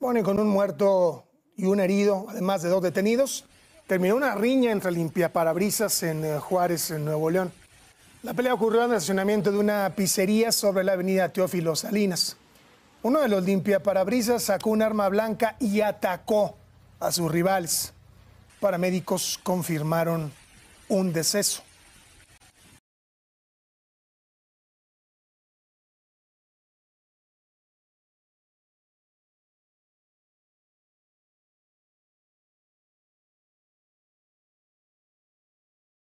Bueno, y con un muerto y un herido, además de dos detenidos, terminó una riña entre Parabrisas en eh, Juárez, en Nuevo León. La pelea ocurrió en el estacionamiento de una pizzería sobre la avenida Teófilo Salinas. Uno de los Parabrisas sacó un arma blanca y atacó a sus rivales. Paramédicos confirmaron un deceso.